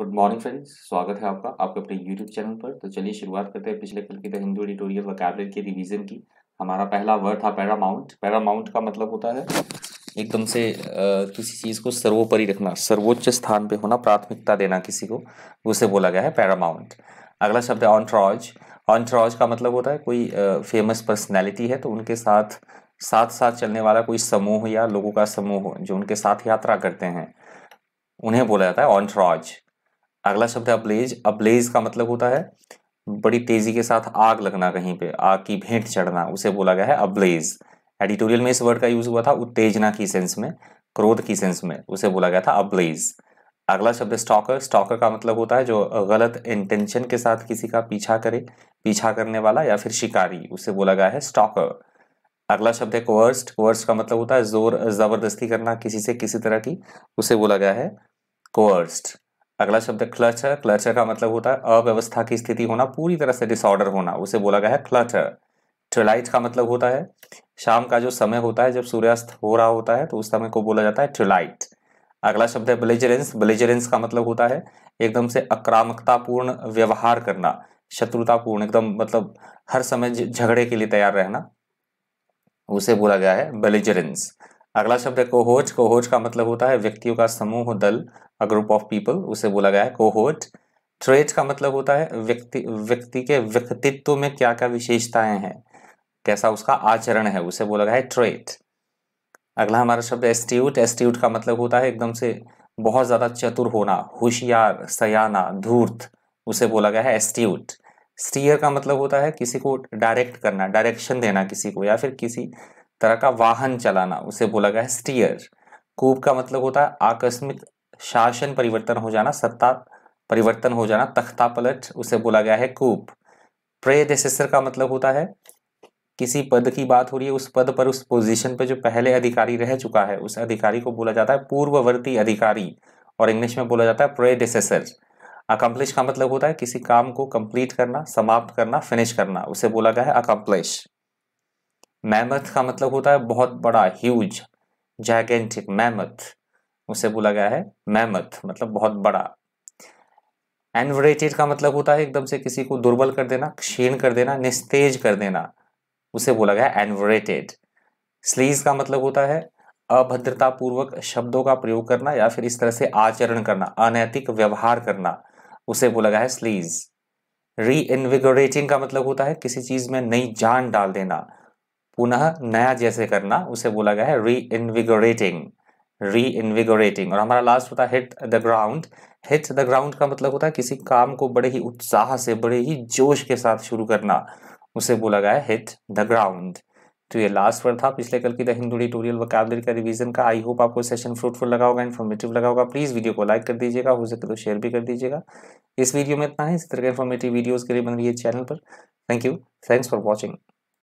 good morning friends स्वागत है आपका आपके अपने यूट्यूब चैनल पर तो चलिए शुरुआत करते हैं पिछले कल की द हिंदू एडिटोरियल वकाबलर के रिवीजन की हमारा पहला वर्ड था पैरामाउंट पैरामाउंट का मतलब होता है एकदम से किसी चीज़ को सर्वोपरि रखना सर्वोच्च स्थान पे होना प्राथमिकता देना किसी को उसे बोला गया है पैरामाउंट अगला शब्द है ऑनट्रॉज ऑनट्रॉज का मतलब होता है कोई फेमस पर्सनैलिटी है तो उनके साथ साथ साथ चलने वाला कोई समूह या लोगों का समूह जो उनके साथ यात्रा करते हैं उन्हें बोला जाता है ऑनट्रॉज अगला शब्द है अब्लेज अब्लेज का मतलब होता है बड़ी तेजी के साथ आग लगना कहीं पे आग की भेंट चढ़ना उसे बोला गया है अब्लेज एडिटोरियल में इस वर्ड का यूज हुआ था उत्तेजना की सेंस में क्रोध की सेंस में उसे बोला गया था अब्लेज अगला शब्द स्टॉकर स्टॉकर का मतलब होता है जो गलत इंटेंशन के साथ किसी का पीछा करे पीछा करने वाला या फिर शिकारी उसे बोला गया है स्टॉकर अगला शब्द है कोवर्स्ट कोवर्स्ट का मतलब होता है जोर जबरदस्ती करना किसी से किसी तरह की उसे बोला गया है कोवर्स्ट अगला शब्द क्लचर क्लचर का मतलब होता है अव्यवस्था की स्थिति होना पूरी तरह से डिसऑर्डर होना उसे बोला गया है क्लचर ट्विलाइट का मतलब होता है शाम का जो समय होता है जब सूर्यास्त हो रहा होता है तो उस समय को बोला जाता है ट्विलाइट अगला शब्द है ब्लेजरेंस ब्लेजरेंस का मतलब होता है एकदम से आक्रामकतापूर्ण व्यवहार करना शत्रुतापूर्ण एकदम मतलब हर समय झगड़े के लिए तैयार रहना उसे बोला गया है ब्लेजरेंस अगला शब्द है कोहोज कोहोज का मतलब होता है व्यक्तियों का समूह दल अ ग्रुप ऑफ पीपल उसे बोला गया है कोहोज ट्रेट का मतलब होता है व्यक्ति व्यक्ति के व्यक्तित्व में क्या क्या विशेषताएं हैं कैसा उसका आचरण है उसे बोला गया है ट्रेट अगला हमारा शब्द एस्टीट्यूट एस्टीट्यूट का मतलब होता है एकदम से बहुत ज़्यादा चतुर होना होशियार सयाना धूर्त उसे बोला गया है एस्टीट्यूट स्टीयर का मतलब होता है किसी को डायरेक्ट करना डायरेक्शन देना किसी को या फिर किसी तरह का वाहन चलाना उसे बोला गया है स्टीयर कूप का मतलब होता है आकस्मिक शासन परिवर्तन हो जाना सत्ता परिवर्तन हो जाना तख्ता पलट उसे बोला गया है कूप प्रेडेसेसर का मतलब होता है किसी पद की बात हो रही है उस पद पर उस पोजीशन पर जो पहले अधिकारी रह चुका है उस अधिकारी को बोला जाता है पूर्ववर्ती अधिकारी और इंग्लिश में बोला जाता है प्रेडेसेसर अकम्प्लिश का मतलब होता है किसी काम को कंप्लीट करना समाप्त करना फिनिश करना उसे बोला गया है अकम्प्लिश मैमथ का मतलब होता है बहुत बड़ा ह्यूज जैगेंटिक मैमथ उसे बोला गया है मैमथ मतलब बहुत बड़ा एनवरेटेड का मतलब होता है एकदम से किसी को दुर्बल कर देना क्षीण कर देना निस्तेज कर देना उसे बोला गया एनवरेटेड स्लीज का मतलब होता है अभद्रतापूर्वक शब्दों का प्रयोग करना या फिर इस तरह से आचरण करना अनैतिक व्यवहार करना उसे बोला गया है स्लीज री इन्विगोरेटिंग का मतलब होता है किसी चीज में नई जान डाल देना पुनः नया जैसे करना उसे बोला गया है री इन्विगोरेटिंग री इन्विगोरेटिंग और हमारा लास्ट होता है hit the ground hit the ground का मतलब होता है किसी काम को बड़े ही उत्साह से बड़े ही जोश के साथ शुरू करना उसे बोला गया है हिट द ग्राउंड तो ये लास्ट वर्ड था पिछले कल की द हिंदू ट्यूटोरियल वकाबलरी का रिवीजन का आई होप आपको सेशन फ्रूटफुल लगा होगा इन्फॉर्मेटिव लगा होगा प्लीज़ वीडियो को लाइक कर दीजिएगा हो सके तो शेयर भी कर दीजिएगा इस वीडियो में इतना है इस तरह के इन्फॉर्मेटिव वीडियोज़ के लिए बन रही है चैनल पर thank you thanks for watching